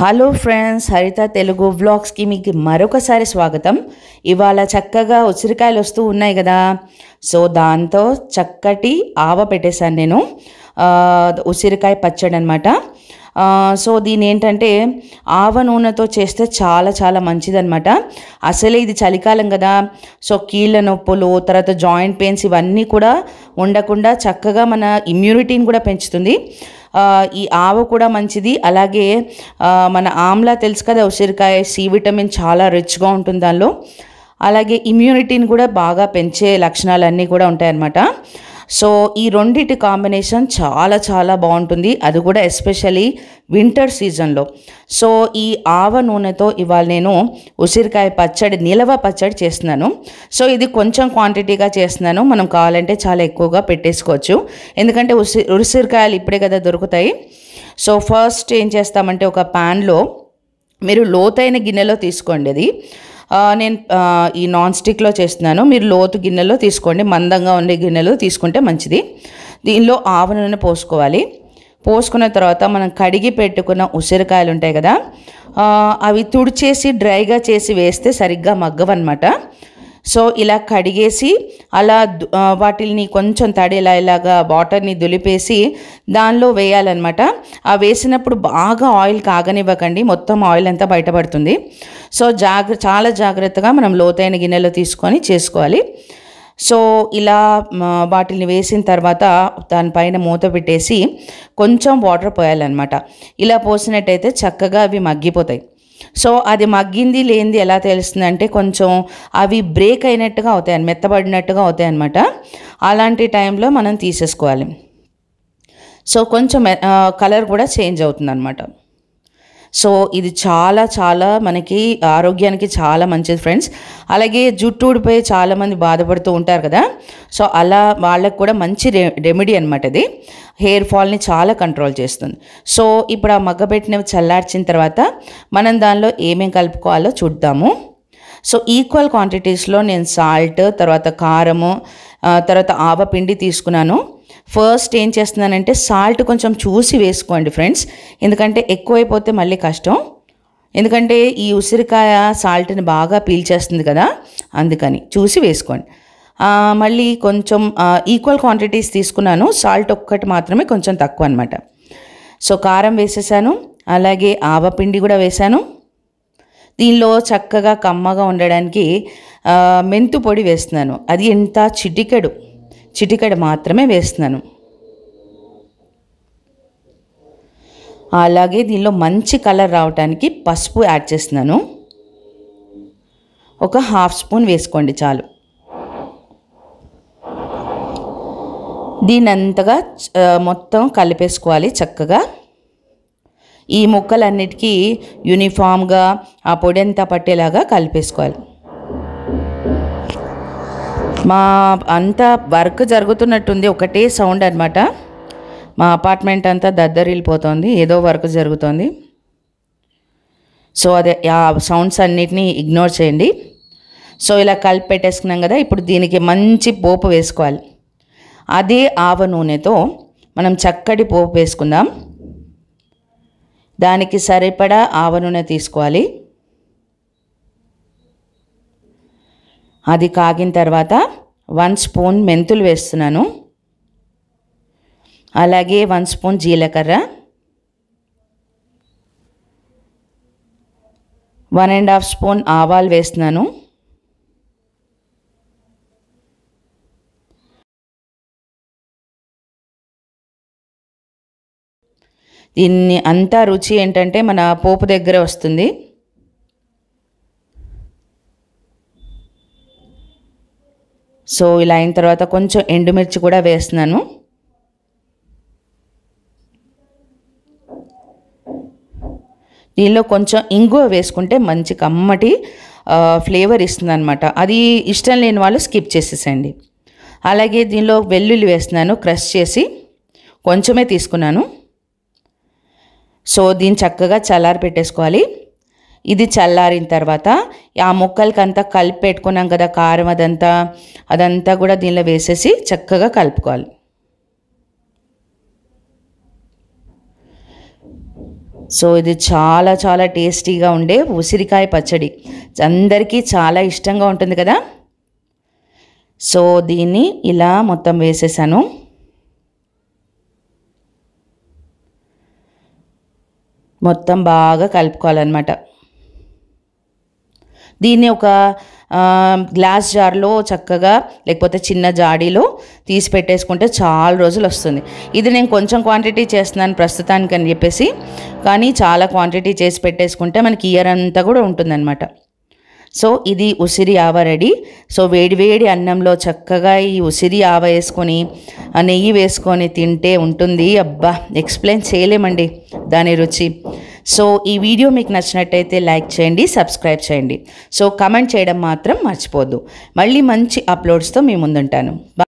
hello friends హరిత తెలుగు వ్లాగ్స్కి మీకు మరొకసారి స్వాగతం ఇవాళ చక్కగా ఉసిరికాయలు వస్తూ ఉన్నాయి కదా సో దాంతో చక్కటి ఆవ పెట్టేశాను నేను ఉసిరికాయ పచ్చడి అనమాట సో దీని ఏంటంటే ఆవ నూనెతో చేస్తే చాలా చాలా మంచిదనమాట అసలే ఇది చలికాలం కదా సో కీళ్ళ నొప్పులు తర్వాత జాయింట్ పెయిన్స్ ఇవన్నీ కూడా ఉండకుండా చక్కగా మన ఇమ్యూనిటీని కూడా పెంచుతుంది ఈ ఆవ కూడా మంచిది అలాగే మన ఆమ్లా తెలుసు కదా ఉసిరికాయ సి విటమిన్ చాలా రిచ్గా ఉంటుంది దానిలో అలాగే ఇమ్యూనిటీని కూడా బాగా పెంచే లక్షణాలన్నీ కూడా ఉంటాయన్నమాట సో ఈ రెండింటి కాంబినేషన్ చాలా చాలా బాగుంటుంది అది కూడా ఎస్పెషలీ వింటర్ సీజన్లో సో ఈ ఆవ నూనెతో ఇవాళ నేను ఉసిరికాయ పచ్చడి నిలవ పచ్చడి చేస్తున్నాను సో ఇది కొంచెం క్వాంటిటీగా చేస్తున్నాను మనం కావాలంటే చాలా ఎక్కువగా పెట్టేసుకోవచ్చు ఎందుకంటే ఉసి ఉసిరికాయలు ఇప్పుడే కదా దొరుకుతాయి సో ఫస్ట్ ఏం చేస్తామంటే ఒక ప్యాన్లో మీరు లోతైన గిన్నెలో తీసుకోండి అది నేను ఈ నాన్ స్టిక్లో చేస్తున్నాను మీరు లోతు గిన్నెలో తీసుకోండి మందంగా ఉండే గిన్నెలో తీసుకుంటే మంచిది దీనిలో ఆవ నూనె పోసుకోవాలి పోసుకున్న తర్వాత మనం కడిగి పెట్టుకున్న ఉసిరికాయలు ఉంటాయి కదా అవి తుడిచేసి డ్రైగా చేసి వేస్తే సరిగ్గా మగ్గవన్నమాట సో ఇలా కడిగేసి అలా వాటిని కొంచెం తడేలా ఇలాగా వాటర్ని దులిపేసి దానిలో వేయాలన్నమాట ఆ వేసినప్పుడు బాగా ఆయిల్ కాగనివ్వకండి మొత్తం ఆయిల్ అంతా బయటపడుతుంది సో జాగ్ర చాలా జాగ్రత్తగా మనం లోతైన గిన్నెలో తీసుకొని చేసుకోవాలి సో ఇలా వాటిని వేసిన తర్వాత దానిపైన మూత పెట్టేసి కొంచెం వాటర్ పోయాలన్నమాట ఇలా పోసినట్టయితే చక్కగా అవి మగ్గిపోతాయి సో అది మగ్గింది లేనిది ఎలా తెలుస్తుందంటే కొంచెం అవి బ్రేక్ అయినట్టుగా అవుతాయి మెత్తబడినట్టుగా అవుతాయి అనమాట అలాంటి టైంలో మనం తీసేసుకోవాలి సో కొంచెం కలర్ కూడా చేంజ్ అవుతుంది సో ఇది చాలా చాలా మనకి ఆరోగ్యానికి చాలా మంచిది ఫ్రెండ్స్ అలాగే జుట్టు ఊడిపోయి చాలామంది బాధపడుతూ ఉంటారు కదా సో అలా వాళ్ళకు కూడా మంచి రె రెమెడీ అనమాట అది హెయిర్ ఫాల్ని చాలా కంట్రోల్ చేస్తుంది సో ఇప్పుడు ఆ మగ్గబెట్టినవి చల్లార్చిన తర్వాత మనం దానిలో ఏమేం కలుపుకోవాలో చూద్దాము సో ఈక్వల్ క్వాంటిటీస్లో నేను సాల్ట్ తర్వాత కారము తర్వాత ఆవపిండి తీసుకున్నాను ఫస్ట్ ఏం చేస్తున్నానంటే సాల్ట్ కొంచెం చూసి వేసుకోండి ఫ్రెండ్స్ ఎందుకంటే ఎక్కువైపోతే మళ్ళీ కష్టం ఎందుకంటే ఈ ఉసిరికాయ సాల్ట్ని బాగా పీల్చేస్తుంది కదా అందుకని చూసి వేసుకోండి మళ్ళీ కొంచెం ఈక్వల్ క్వాంటిటీస్ తీసుకున్నాను సాల్ట్ ఒక్కటి మాత్రమే కొంచెం తక్కువ అనమాట సో కారం వేసేసాను అలాగే ఆవపిండి కూడా వేశాను దీనిలో చక్కగా కమ్మగా ఉండడానికి మెంతు పొడి వేస్తున్నాను అది ఎంత చిటికెడు చిటికడ మాత్రమే వేస్తున్నాను అలాగే దీనిలో మంచి కలర్ రావడానికి పసుపు యాడ్ చేస్తున్నాను ఒక హాఫ్ స్పూన్ వేసుకోండి చాలు దీని అంతగా మొత్తం కలిపేసుకోవాలి చక్కగా ఈ ముక్కలన్నిటికీ యూనిఫామ్గా ఆ పొడి అంతా పట్టేలాగా కలిపేసుకోవాలి మా అంతా వర్క్ జరుగుతున్నట్టుంది ఒకటే సౌండ్ అనమాట మా అపార్ట్మెంట్ అంతా దద్దరిల్లిపోతుంది ఏదో వర్క్ జరుగుతుంది సో అదే ఆ సౌండ్స్ అన్నిటినీ ఇగ్నోర్ చేయండి సో ఇలా కలిపి పెట్టేసుకున్నాం కదా ఇప్పుడు దీనికి మంచి పోపు వేసుకోవాలి అదే ఆవ నూనెతో మనం చక్కటి పోపు వేసుకుందాం దానికి సరిపడా ఆవ నూనె తీసుకోవాలి అది కాగిన తర్వాత వన్ స్పూన్ మెంతులు వేస్తున్నాను అలాగే వన్ స్పూన్ జీలకర్ర వన్ అండ్ హాఫ్ స్పూన్ ఆవాలు వేస్తున్నాను దీన్ని అంతా రుచి ఏంటంటే మన పోపు దగ్గర వస్తుంది సో ఇలా అయిన తర్వాత కొంచెం ఎండుమిర్చి కూడా వేస్తున్నాను దీనిలో కొంచెం ఇంగువ వేసుకుంటే మంచి కమ్మటి ఫ్లేవర్ ఇస్తుంది అనమాట అది ఇష్టం లేని వాళ్ళు స్కిప్ చేసేసండి అలాగే దీనిలో వెల్లుల్లి వేస్తున్నాను క్రష్ చేసి కొంచెమే తీసుకున్నాను సో దీన్ని చక్కగా చల్లారి పెట్టేసుకోవాలి ఇది చల్లారిన తర్వాత ఆ అంతా కలిపి పెట్టుకున్నాం కదా కారం అదంతా అదంతా కూడా దీనిలో వేసేసి చక్కగా కలుపుకోవాలి సో ఇది చాలా చాలా టేస్టీగా ఉండే ఉసిరికాయ పచ్చడి అందరికీ చాలా ఇష్టంగా ఉంటుంది కదా సో దీన్ని ఇలా మొత్తం వేసేసాను మొత్తం బాగా కలుపుకోవాలన్నమాట దీన్ని ఒక గ్లాస్ జార్లో చక్కగా లేకపోతే చిన్న జాడీలో తీసి పెట్టేసుకుంటే చాలా రోజులు వస్తుంది ఇది నేను కొంచెం క్వాంటిటీ చేస్తున్నాను ప్రస్తుతానికి అని చెప్పేసి కానీ చాలా క్వాంటిటీ చేసి పెట్టేసుకుంటే మనకి ఇయర్ అంతా కూడా ఉంటుందన్నమాట సో ఇది ఉసిరి ఆవ రెడీ సో వేడివేడి అన్నంలో చక్కగా ఈ ఉసిరి ఆవ వేసుకొని నెయ్యి వేసుకొని తింటే ఉంటుంది అబ్బా ఎక్స్ప్లెయిన్ చేయలేమండి దాని రుచి సో ఈ వీడియో మీకు నచ్చినట్టయితే లైక్ చేయండి సబ్స్క్రైబ్ చేయండి సో కమెంట్ చేయడం మాత్రం మర్చిపోద్దు మళ్ళీ మంచి అప్లోడ్స్తో మీ ముందుంటాను